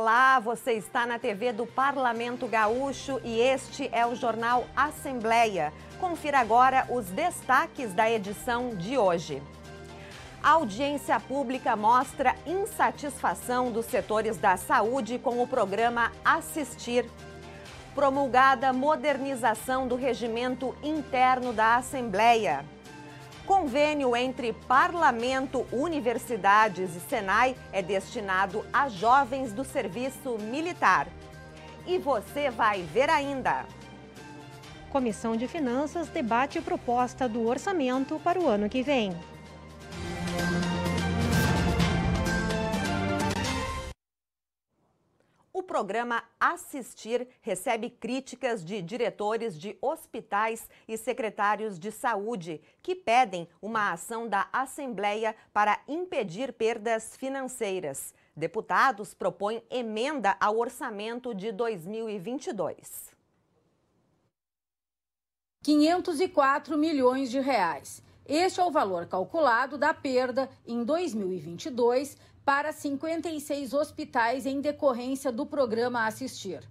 Olá, você está na TV do Parlamento Gaúcho e este é o jornal Assembleia. Confira agora os destaques da edição de hoje. A audiência pública mostra insatisfação dos setores da saúde com o programa Assistir. Promulgada modernização do regimento interno da Assembleia. Convênio entre Parlamento, Universidades e Senai é destinado a jovens do serviço militar. E você vai ver ainda. Comissão de Finanças debate proposta do orçamento para o ano que vem. programa Assistir recebe críticas de diretores de hospitais e secretários de saúde que pedem uma ação da Assembleia para impedir perdas financeiras. Deputados propõem emenda ao orçamento de 2022. 504 milhões de reais. Este é o valor calculado da perda em 2022 para 56 hospitais em decorrência do programa Assistir.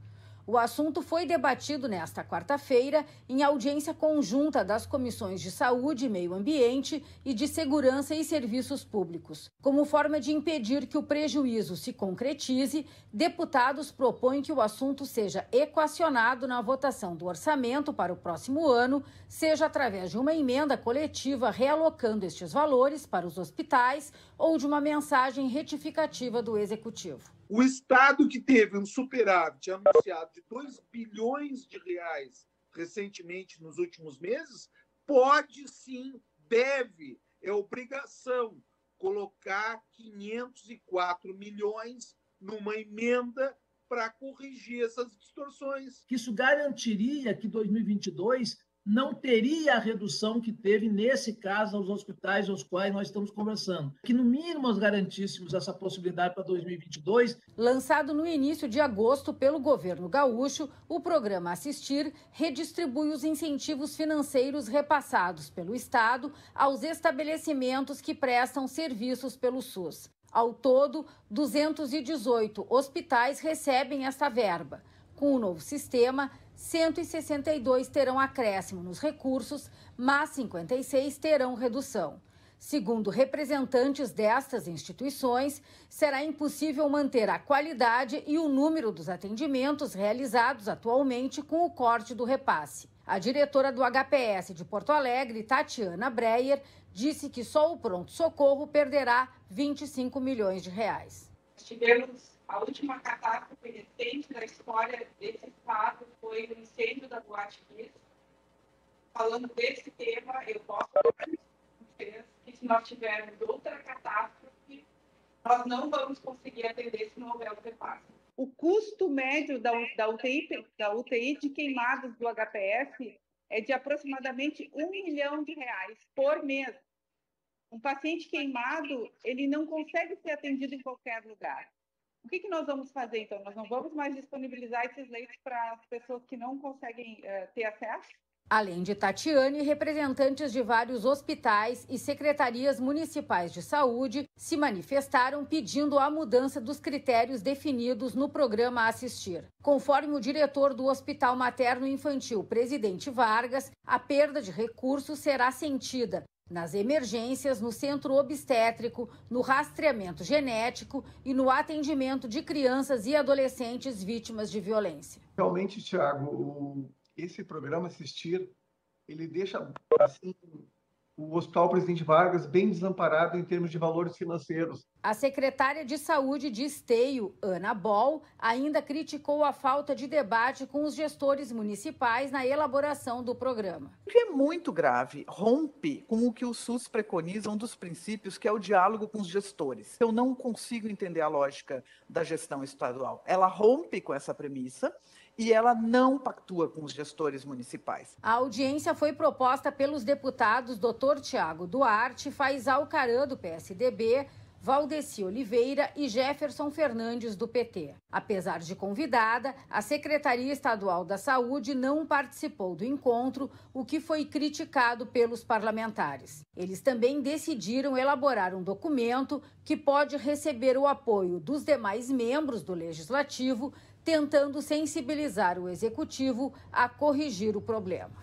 O assunto foi debatido nesta quarta-feira em audiência conjunta das comissões de Saúde, Meio Ambiente e de Segurança e Serviços Públicos. Como forma de impedir que o prejuízo se concretize, deputados propõem que o assunto seja equacionado na votação do orçamento para o próximo ano, seja através de uma emenda coletiva realocando estes valores para os hospitais ou de uma mensagem retificativa do Executivo. O Estado que teve um superávit anunciado de 2 bilhões de reais recentemente nos últimos meses, pode sim, deve, é obrigação colocar 504 milhões numa emenda para corrigir essas distorções. Isso garantiria que 2022 não teria a redução que teve, nesse caso, aos hospitais aos quais nós estamos conversando. Que, no mínimo, nós garantíssemos essa possibilidade para 2022. Lançado no início de agosto pelo governo gaúcho, o programa Assistir redistribui os incentivos financeiros repassados pelo Estado aos estabelecimentos que prestam serviços pelo SUS. Ao todo, 218 hospitais recebem essa verba. Com o novo sistema, 162 terão acréscimo nos recursos, mas 56 terão redução. Segundo representantes destas instituições, será impossível manter a qualidade e o número dos atendimentos realizados atualmente com o corte do repasse. A diretora do HPS de Porto Alegre, Tatiana Breyer, disse que só o pronto-socorro perderá 25 milhões de reais. Tivemos a última catástrofe recente da história desse estado foi o incêndio da Boate Kiss. Falando desse tema, eu posso dizer que se nós tivermos outra catástrofe, nós não vamos conseguir atender se não houver o O custo médio da, da, UTI, da UTI de queimados do HPS é de aproximadamente um milhão de reais por mês. Um paciente queimado, ele não consegue ser atendido em qualquer lugar. O que, que nós vamos fazer, então? Nós não vamos mais disponibilizar esses leitos para as pessoas que não conseguem uh, ter acesso? Além de Tatiane, representantes de vários hospitais e secretarias municipais de saúde se manifestaram pedindo a mudança dos critérios definidos no programa Assistir. Conforme o diretor do Hospital Materno Infantil, presidente Vargas, a perda de recursos será sentida, nas emergências, no centro obstétrico, no rastreamento genético e no atendimento de crianças e adolescentes vítimas de violência. Realmente, Tiago, esse programa Assistir, ele deixa assim o Hospital Presidente Vargas bem desamparado em termos de valores financeiros. A secretária de Saúde de Esteio, Ana Bol, ainda criticou a falta de debate com os gestores municipais na elaboração do programa. É muito grave, rompe com o que o SUS preconiza, um dos princípios que é o diálogo com os gestores. Eu não consigo entender a lógica da gestão estadual. Ela rompe com essa premissa e ela não pactua com os gestores municipais. A audiência foi proposta pelos deputados Dr. Tiago Duarte, Faisal Carã, do PSDB, Valdeci Oliveira e Jefferson Fernandes, do PT. Apesar de convidada, a Secretaria Estadual da Saúde não participou do encontro, o que foi criticado pelos parlamentares. Eles também decidiram elaborar um documento que pode receber o apoio dos demais membros do Legislativo tentando sensibilizar o executivo a corrigir o problema.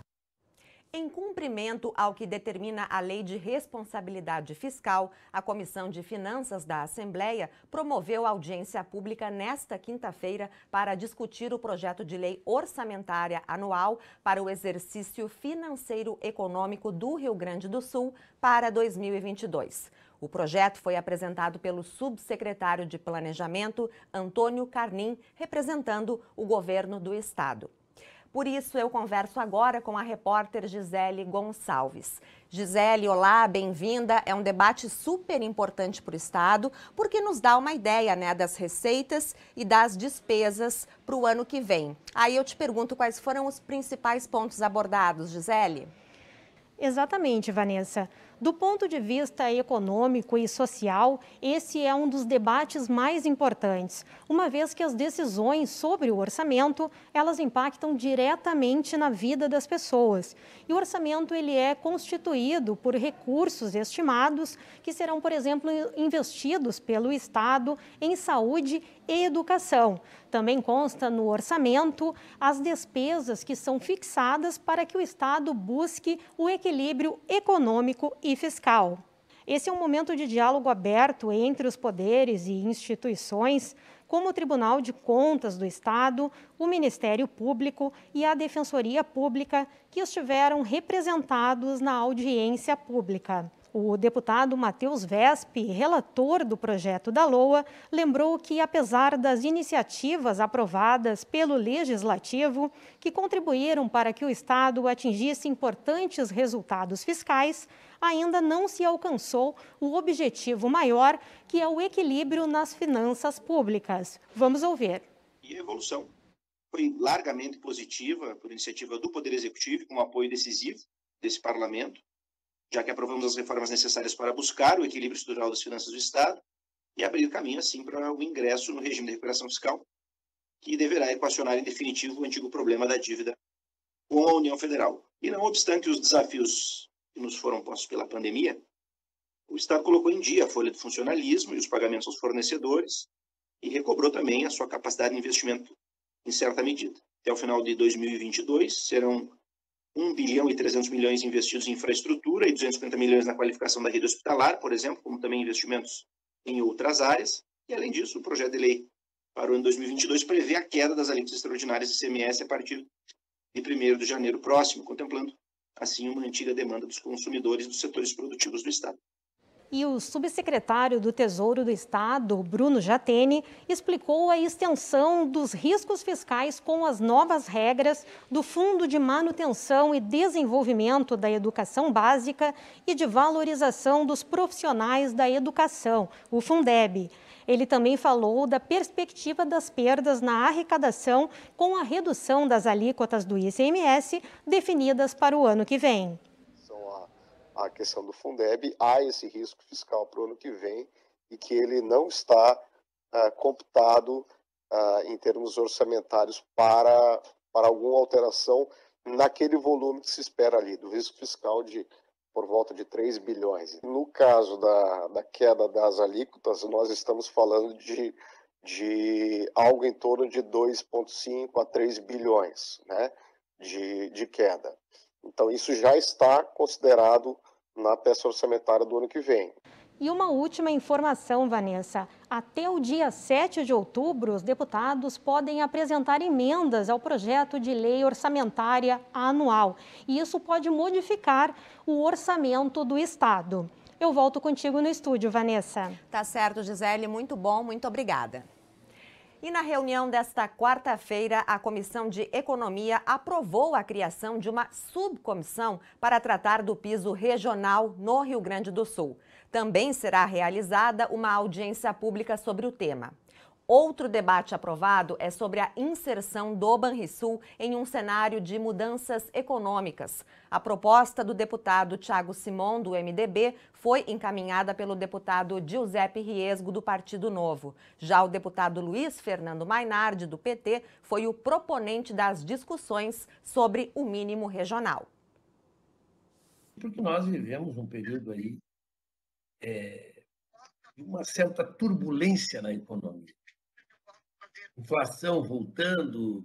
Em cumprimento ao que determina a Lei de Responsabilidade Fiscal, a Comissão de Finanças da Assembleia promoveu audiência pública nesta quinta-feira para discutir o projeto de lei orçamentária anual para o exercício financeiro econômico do Rio Grande do Sul para 2022. O projeto foi apresentado pelo subsecretário de Planejamento, Antônio Carnim, representando o governo do estado. Por isso, eu converso agora com a repórter Gisele Gonçalves. Gisele, olá, bem-vinda. É um debate super importante para o Estado, porque nos dá uma ideia né, das receitas e das despesas para o ano que vem. Aí eu te pergunto quais foram os principais pontos abordados, Gisele. Exatamente, Vanessa. Do ponto de vista econômico e social, esse é um dos debates mais importantes, uma vez que as decisões sobre o orçamento, elas impactam diretamente na vida das pessoas. E o orçamento ele é constituído por recursos estimados que serão, por exemplo, investidos pelo Estado em saúde e educação. Também consta no orçamento as despesas que são fixadas para que o Estado busque o equilíbrio econômico e fiscal. Esse é um momento de diálogo aberto entre os poderes e instituições, como o Tribunal de Contas do Estado, o Ministério Público e a Defensoria Pública, que estiveram representados na audiência pública. O deputado Matheus Vespe, relator do projeto da LOA, lembrou que, apesar das iniciativas aprovadas pelo Legislativo, que contribuíram para que o Estado atingisse importantes resultados fiscais, ainda não se alcançou o objetivo maior, que é o equilíbrio nas finanças públicas. Vamos ouvir. E a evolução foi largamente positiva por iniciativa do Poder Executivo, com apoio decisivo desse parlamento já que aprovamos as reformas necessárias para buscar o equilíbrio estrutural das finanças do Estado e abrir caminho, assim, para o ingresso no regime de recuperação fiscal, que deverá equacionar em definitivo o antigo problema da dívida com a União Federal. E não obstante os desafios que nos foram postos pela pandemia, o Estado colocou em dia a folha de funcionalismo e os pagamentos aos fornecedores e recobrou também a sua capacidade de investimento em certa medida. Até o final de 2022, serão 1 bilhão e 300 milhões investidos em infraestrutura e 250 milhões na qualificação da rede hospitalar, por exemplo, como também investimentos em outras áreas. E, além disso, o projeto de lei para o ano 2022 prevê a queda das alíquotas extraordinárias de ICMS a partir de 1 de janeiro próximo, contemplando, assim, uma antiga demanda dos consumidores dos setores produtivos do Estado. E o subsecretário do Tesouro do Estado, Bruno Jatene, explicou a extensão dos riscos fiscais com as novas regras do Fundo de Manutenção e Desenvolvimento da Educação Básica e de Valorização dos Profissionais da Educação, o Fundeb. Ele também falou da perspectiva das perdas na arrecadação com a redução das alíquotas do ICMS definidas para o ano que vem a questão do Fundeb, há esse risco fiscal para o ano que vem e que ele não está uh, computado uh, em termos orçamentários para, para alguma alteração naquele volume que se espera ali, do risco fiscal de por volta de 3 bilhões. No caso da, da queda das alíquotas, nós estamos falando de, de algo em torno de 2,5 a 3 bilhões né, de, de queda. Então, isso já está considerado na peça orçamentária do ano que vem. E uma última informação, Vanessa. Até o dia 7 de outubro, os deputados podem apresentar emendas ao projeto de lei orçamentária anual. E isso pode modificar o orçamento do Estado. Eu volto contigo no estúdio, Vanessa. Tá certo, Gisele. Muito bom, muito obrigada. E na reunião desta quarta-feira, a Comissão de Economia aprovou a criação de uma subcomissão para tratar do piso regional no Rio Grande do Sul. Também será realizada uma audiência pública sobre o tema. Outro debate aprovado é sobre a inserção do Banrisul em um cenário de mudanças econômicas. A proposta do deputado Tiago Simon, do MDB, foi encaminhada pelo deputado Giuseppe Riesgo, do Partido Novo. Já o deputado Luiz Fernando Mainardi, do PT, foi o proponente das discussões sobre o mínimo regional. Porque nós vivemos um período aí. É uma certa turbulência na economia inflação voltando,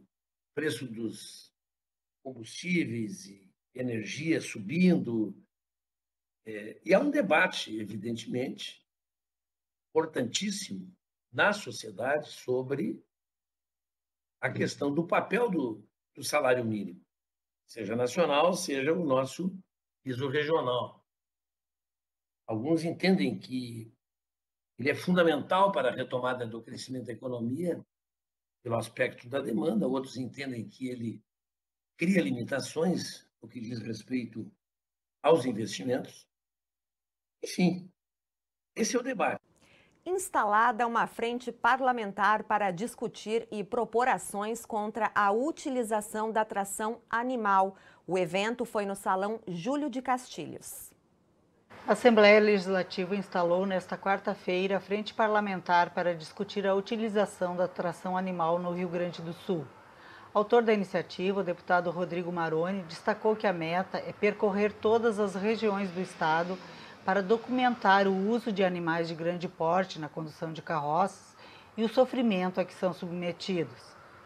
preço dos combustíveis e energia subindo. É, e há um debate, evidentemente, importantíssimo na sociedade sobre a hum. questão do papel do, do salário mínimo, seja nacional, seja o nosso piso regional. Alguns entendem que ele é fundamental para a retomada do crescimento da economia, pelo aspecto da demanda, outros entendem que ele cria limitações no que diz respeito aos investimentos. Enfim, esse é o debate. Instalada uma frente parlamentar para discutir e propor ações contra a utilização da tração animal. O evento foi no Salão Júlio de Castilhos. A Assembleia Legislativa instalou nesta quarta-feira a Frente Parlamentar para discutir a utilização da tração animal no Rio Grande do Sul. Autor da iniciativa, o deputado Rodrigo Maroni, destacou que a meta é percorrer todas as regiões do estado para documentar o uso de animais de grande porte na condução de carroças e o sofrimento a que são submetidos.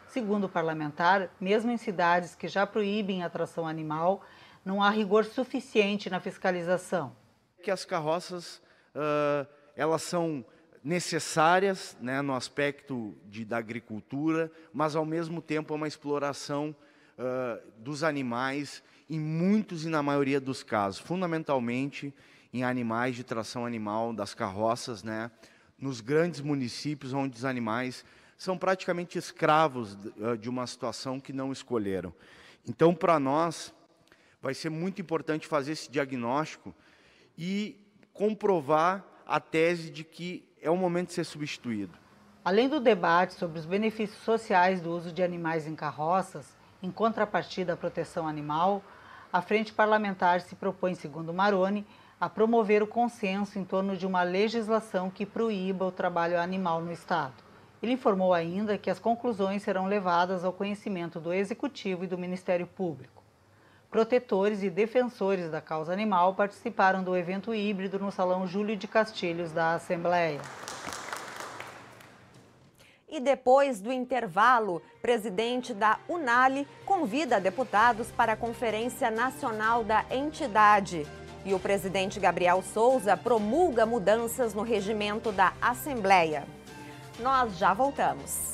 Segundo o parlamentar, mesmo em cidades que já proíbem a tração animal, não há rigor suficiente na fiscalização que as carroças uh, elas são necessárias né, no aspecto de, da agricultura, mas ao mesmo tempo é uma exploração uh, dos animais em muitos e na maioria dos casos, fundamentalmente em animais de tração animal, das carroças, né, nos grandes municípios onde os animais são praticamente escravos de ah, uma situação que não escolheram. Então, para nós, vai ser muito importante fazer esse diagnóstico e comprovar a tese de que é o momento de ser substituído. Além do debate sobre os benefícios sociais do uso de animais em carroças, em contrapartida à proteção animal, a Frente Parlamentar se propõe, segundo Maroni, a promover o consenso em torno de uma legislação que proíba o trabalho animal no Estado. Ele informou ainda que as conclusões serão levadas ao conhecimento do Executivo e do Ministério Público protetores e defensores da causa animal participaram do evento híbrido no Salão Júlio de Castilhos da Assembleia. E depois do intervalo, presidente da Unali convida deputados para a Conferência Nacional da Entidade. E o presidente Gabriel Souza promulga mudanças no regimento da Assembleia. Nós já voltamos.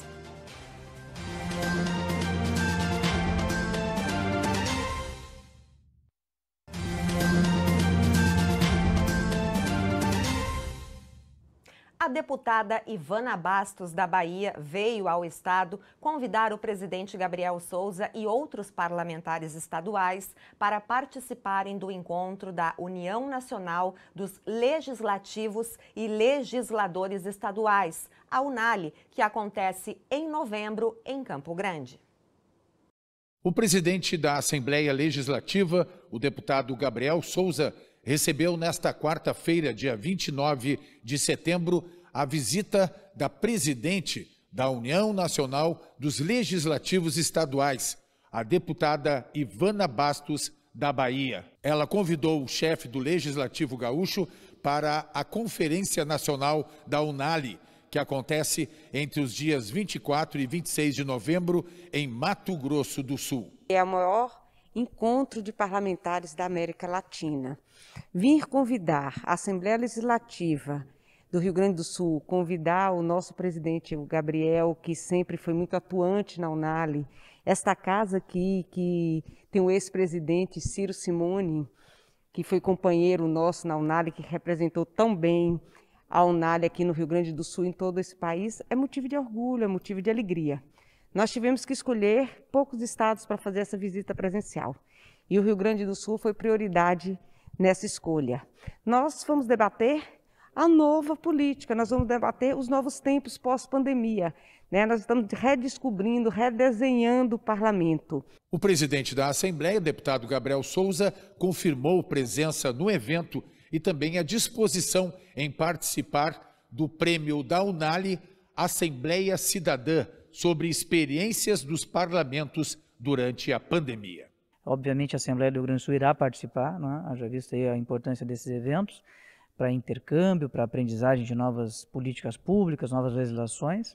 deputada Ivana Bastos, da Bahia, veio ao Estado convidar o presidente Gabriel Souza e outros parlamentares estaduais para participarem do encontro da União Nacional dos Legislativos e Legisladores Estaduais, a UNALE, que acontece em novembro em Campo Grande. O presidente da Assembleia Legislativa, o deputado Gabriel Souza, recebeu nesta quarta-feira, dia 29 de setembro, a visita da presidente da União Nacional dos Legislativos Estaduais, a deputada Ivana Bastos, da Bahia. Ela convidou o chefe do Legislativo Gaúcho para a Conferência Nacional da Unali, que acontece entre os dias 24 e 26 de novembro em Mato Grosso do Sul. É o maior encontro de parlamentares da América Latina. Vir convidar a Assembleia Legislativa do Rio Grande do Sul, convidar o nosso presidente, o Gabriel, que sempre foi muito atuante na Unali, esta casa aqui, que tem o ex-presidente Ciro Simone, que foi companheiro nosso na Unali, que representou tão bem a Unali aqui no Rio Grande do Sul, em todo esse país, é motivo de orgulho, é motivo de alegria. Nós tivemos que escolher poucos estados para fazer essa visita presencial. E o Rio Grande do Sul foi prioridade nessa escolha. Nós vamos debater a nova política. Nós vamos debater os novos tempos pós-pandemia. Né? Nós estamos redescobrindo, redesenhando o parlamento. O presidente da Assembleia, deputado Gabriel Souza, confirmou presença no evento e também a disposição em participar do prêmio da Unali Assembleia Cidadã sobre experiências dos parlamentos durante a pandemia. Obviamente, a Assembleia do Rio Grande do Sul irá participar, né? haja visto aí a importância desses eventos para intercâmbio, para aprendizagem de novas políticas públicas, novas legislações,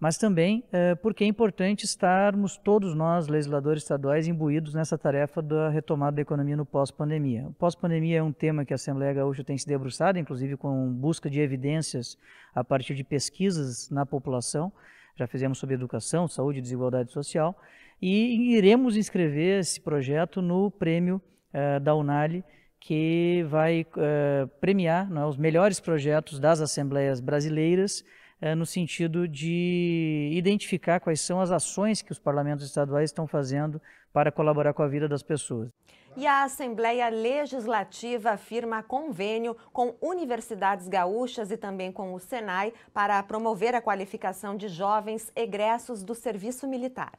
mas também é, porque é importante estarmos todos nós, legisladores estaduais, imbuídos nessa tarefa da retomada da economia no pós-pandemia. O pós-pandemia é um tema que a Assembleia Gaúcha tem se debruçado, inclusive com busca de evidências a partir de pesquisas na população, já fizemos sobre educação, saúde e desigualdade social, e iremos inscrever esse projeto no prêmio eh, da Unali, que vai eh, premiar é, os melhores projetos das assembleias brasileiras eh, no sentido de identificar quais são as ações que os parlamentos estaduais estão fazendo para colaborar com a vida das pessoas. E a Assembleia Legislativa firma convênio com universidades gaúchas e também com o Senai para promover a qualificação de jovens egressos do serviço militar.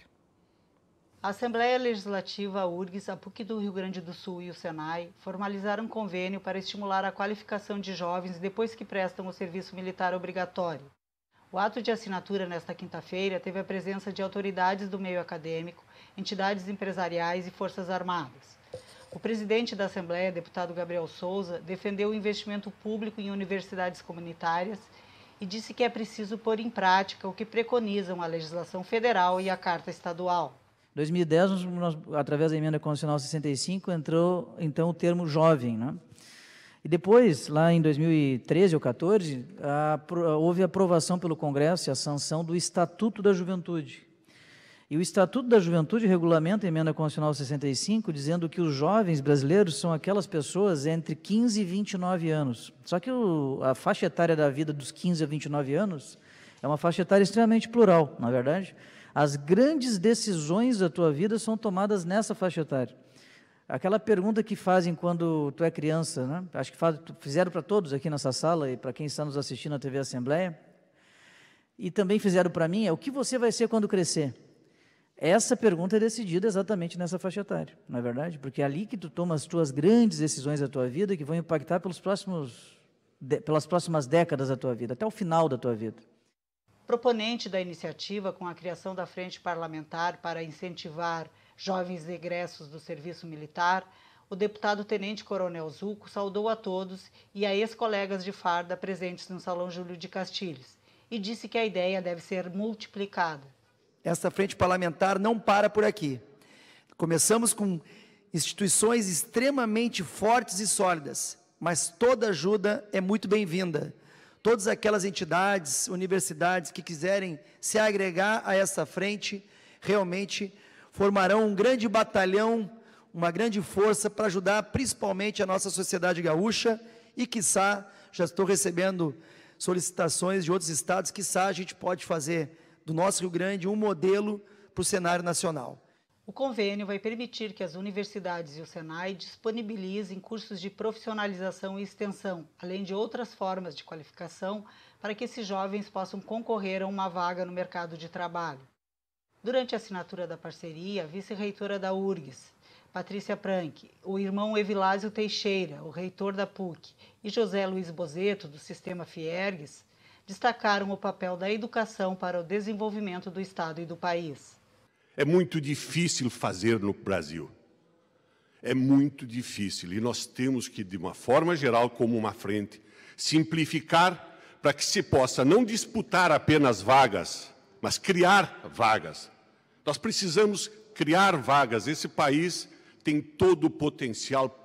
A Assembleia Legislativa, a URGS, a PUC do Rio Grande do Sul e o SENAI formalizaram um convênio para estimular a qualificação de jovens depois que prestam o serviço militar obrigatório. O ato de assinatura nesta quinta-feira teve a presença de autoridades do meio acadêmico, entidades empresariais e Forças Armadas. O presidente da Assembleia, deputado Gabriel Souza, defendeu o investimento público em universidades comunitárias e disse que é preciso pôr em prática o que preconizam a legislação federal e a Carta Estadual. 2010, nós, através da emenda constitucional 65, entrou então o termo jovem, né? E depois, lá em 2013 ou 14, a, houve aprovação pelo Congresso e a sanção do Estatuto da Juventude. E o Estatuto da Juventude regulamenta a emenda constitucional 65, dizendo que os jovens brasileiros são aquelas pessoas entre 15 e 29 anos. Só que o, a faixa etária da vida dos 15 a 29 anos é uma faixa etária extremamente plural, na é verdade. As grandes decisões da tua vida são tomadas nessa faixa etária. Aquela pergunta que fazem quando tu é criança, né? acho que faz, fizeram para todos aqui nessa sala e para quem está nos assistindo na TV Assembleia, e também fizeram para mim, é o que você vai ser quando crescer? Essa pergunta é decidida exatamente nessa faixa etária, não é verdade? Porque é ali que tu tomas as tuas grandes decisões da tua vida que vão impactar pelos próximos, de, pelas próximas décadas da tua vida, até o final da tua vida proponente da iniciativa com a criação da Frente Parlamentar para incentivar jovens egressos do serviço militar, o deputado Tenente Coronel Zuco saudou a todos e a ex-colegas de farda presentes no Salão Júlio de Castilhos e disse que a ideia deve ser multiplicada. Essa frente parlamentar não para por aqui. Começamos com instituições extremamente fortes e sólidas, mas toda ajuda é muito bem-vinda todas aquelas entidades, universidades que quiserem se agregar a essa frente, realmente formarão um grande batalhão, uma grande força para ajudar principalmente a nossa sociedade gaúcha e, quiçá, já estou recebendo solicitações de outros estados, quiçá a gente pode fazer do nosso Rio Grande um modelo para o cenário nacional. O convênio vai permitir que as universidades e o SENAI disponibilizem cursos de profissionalização e extensão, além de outras formas de qualificação, para que esses jovens possam concorrer a uma vaga no mercado de trabalho. Durante a assinatura da parceria, a vice-reitora da URGS, Patrícia Prank, o irmão Evilásio Teixeira, o reitor da PUC, e José Luiz Bozeto, do Sistema Fiergues, destacaram o papel da educação para o desenvolvimento do Estado e do país. É muito difícil fazer no Brasil. É muito difícil. E nós temos que, de uma forma geral, como uma frente, simplificar para que se possa não disputar apenas vagas, mas criar vagas. Nós precisamos criar vagas. Esse país tem todo o potencial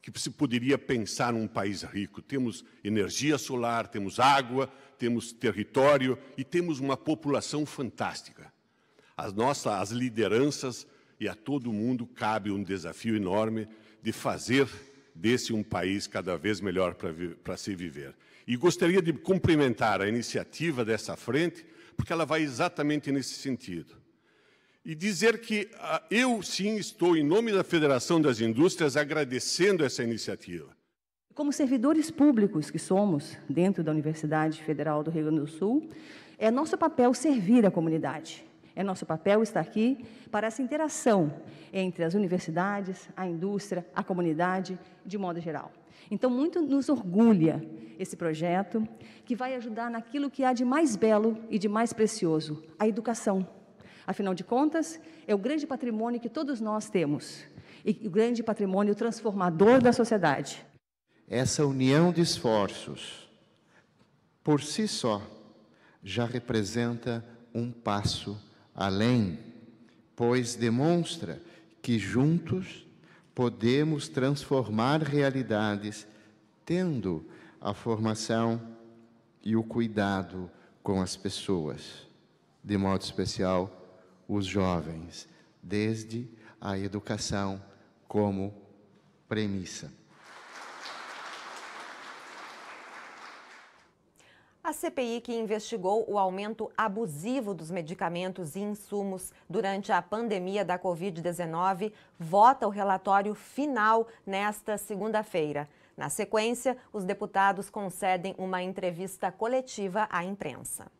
que se poderia pensar num país rico. Temos energia solar, temos água, temos território e temos uma população fantástica. As nossas as lideranças e a todo mundo cabe um desafio enorme de fazer desse um país cada vez melhor para se viver. E gostaria de cumprimentar a iniciativa dessa frente, porque ela vai exatamente nesse sentido. E dizer que ah, eu sim estou, em nome da Federação das Indústrias, agradecendo essa iniciativa. Como servidores públicos que somos, dentro da Universidade Federal do Rio Grande do Sul, é nosso papel servir a comunidade. É nosso papel estar aqui para essa interação entre as universidades, a indústria, a comunidade, de modo geral. Então, muito nos orgulha esse projeto, que vai ajudar naquilo que há de mais belo e de mais precioso, a educação. Afinal de contas, é o grande patrimônio que todos nós temos, e o grande patrimônio transformador da sociedade. Essa união de esforços, por si só, já representa um passo além, pois demonstra que juntos podemos transformar realidades tendo a formação e o cuidado com as pessoas, de modo especial os jovens, desde a educação como premissa. A CPI que investigou o aumento abusivo dos medicamentos e insumos durante a pandemia da Covid-19 vota o relatório final nesta segunda-feira. Na sequência, os deputados concedem uma entrevista coletiva à imprensa.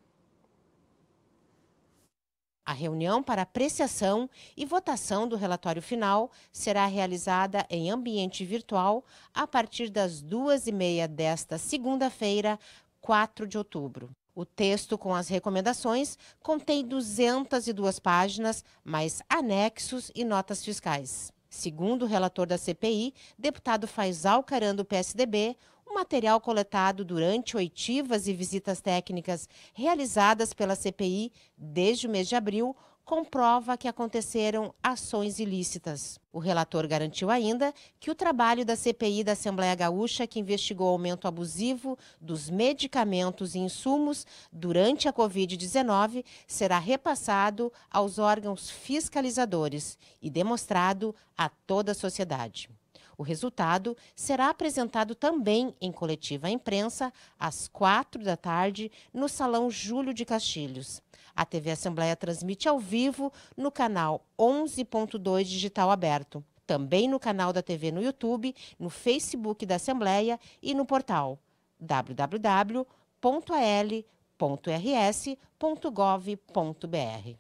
A reunião para apreciação e votação do relatório final será realizada em ambiente virtual a partir das duas e meia desta segunda-feira, 4 de outubro. O texto com as recomendações contém 202 páginas, mais anexos e notas fiscais. Segundo o relator da CPI, deputado Faisal Carando, PSDB, o material coletado durante oitivas e visitas técnicas realizadas pela CPI desde o mês de abril comprova que aconteceram ações ilícitas. O relator garantiu ainda que o trabalho da CPI da Assembleia Gaúcha, que investigou o aumento abusivo dos medicamentos e insumos durante a Covid-19, será repassado aos órgãos fiscalizadores e demonstrado a toda a sociedade. O resultado será apresentado também em coletiva à imprensa às quatro da tarde no Salão Júlio de Castilhos. A TV Assembleia transmite ao vivo no canal 11.2 Digital Aberto, também no canal da TV no YouTube, no Facebook da Assembleia e no portal www.al.rs.gov.br.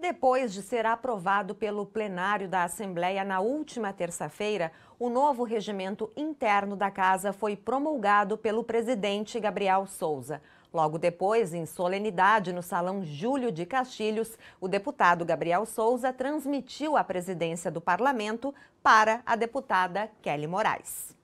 Depois de ser aprovado pelo plenário da Assembleia na última terça-feira, o novo regimento interno da Casa foi promulgado pelo presidente Gabriel Souza. Logo depois, em solenidade no Salão Júlio de Castilhos, o deputado Gabriel Souza transmitiu a presidência do parlamento para a deputada Kelly Moraes.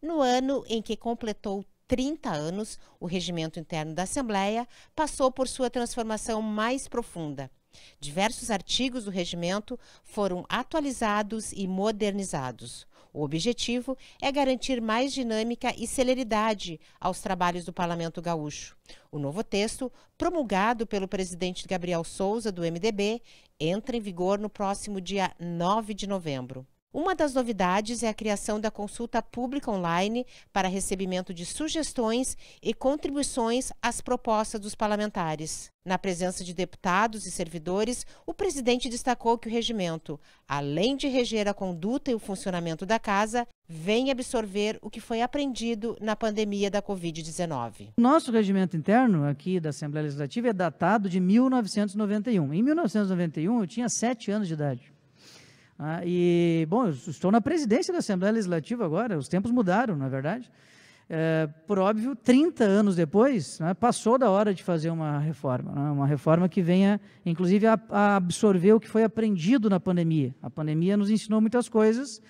No ano em que completou 30 anos, o regimento interno da Assembleia passou por sua transformação mais profunda. Diversos artigos do regimento foram atualizados e modernizados. O objetivo é garantir mais dinâmica e celeridade aos trabalhos do Parlamento Gaúcho. O novo texto, promulgado pelo presidente Gabriel Souza, do MDB, entra em vigor no próximo dia 9 de novembro. Uma das novidades é a criação da consulta pública online para recebimento de sugestões e contribuições às propostas dos parlamentares. Na presença de deputados e servidores, o presidente destacou que o regimento, além de reger a conduta e o funcionamento da casa, vem absorver o que foi aprendido na pandemia da Covid-19. Nosso regimento interno aqui da Assembleia Legislativa é datado de 1991. Em 1991, eu tinha sete anos de idade. Ah, e, bom, eu estou na presidência da Assembleia Legislativa agora, os tempos mudaram, na é verdade. É, por óbvio, 30 anos depois, né, passou da hora de fazer uma reforma, né, uma reforma que venha, inclusive, a, a, absorver o que foi aprendido na pandemia. A pandemia nos ensinou muitas coisas,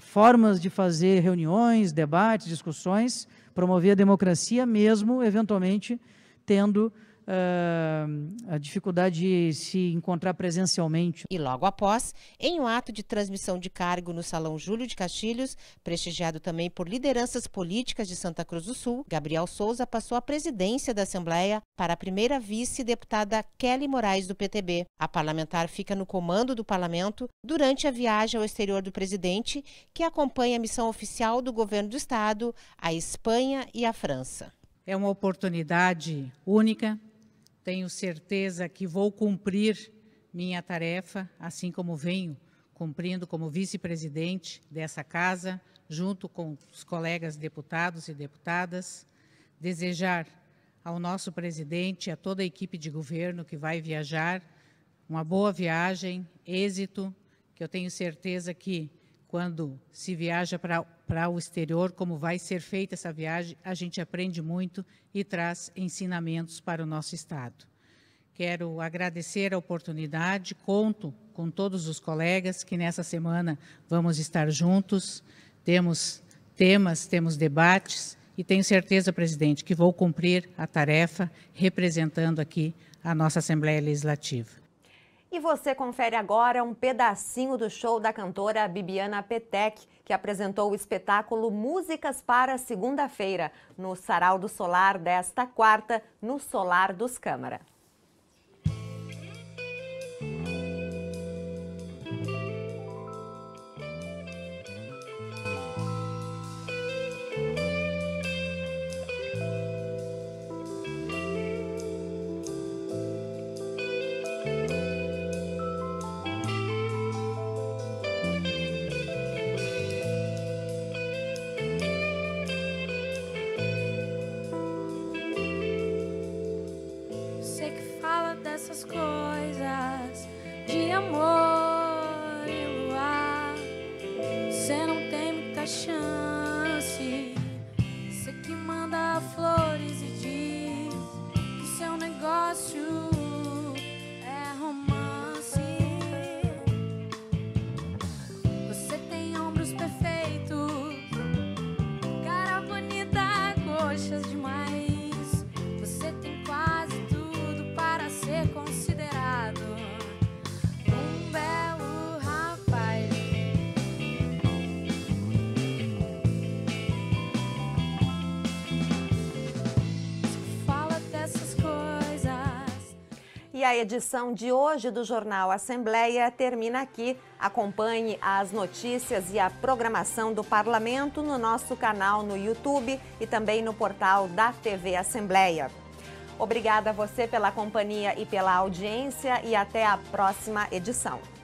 formas de fazer reuniões, debates, discussões, promover a democracia mesmo, eventualmente, tendo uh, a dificuldade de se encontrar presencialmente. E logo após, em um ato de transmissão de cargo no Salão Júlio de Castilhos, prestigiado também por lideranças políticas de Santa Cruz do Sul, Gabriel Souza passou a presidência da Assembleia para a primeira vice-deputada Kelly Moraes do PTB. A parlamentar fica no comando do parlamento durante a viagem ao exterior do presidente, que acompanha a missão oficial do governo do estado à Espanha e à França. É uma oportunidade única tenho certeza que vou cumprir minha tarefa, assim como venho cumprindo como vice-presidente dessa casa, junto com os colegas deputados e deputadas. Desejar ao nosso presidente e a toda a equipe de governo que vai viajar uma boa viagem, êxito, que eu tenho certeza que quando se viaja para para o exterior, como vai ser feita essa viagem, a gente aprende muito e traz ensinamentos para o nosso Estado. Quero agradecer a oportunidade, conto com todos os colegas que nessa semana vamos estar juntos, temos temas, temos debates e tenho certeza, presidente, que vou cumprir a tarefa representando aqui a nossa Assembleia Legislativa. E você confere agora um pedacinho do show da cantora Bibiana Petec, que apresentou o espetáculo Músicas para Segunda-feira, no Sarau do Solar desta quarta, no Solar dos Câmara. a edição de hoje do Jornal Assembleia termina aqui. Acompanhe as notícias e a programação do Parlamento no nosso canal no YouTube e também no portal da TV Assembleia. Obrigada a você pela companhia e pela audiência e até a próxima edição.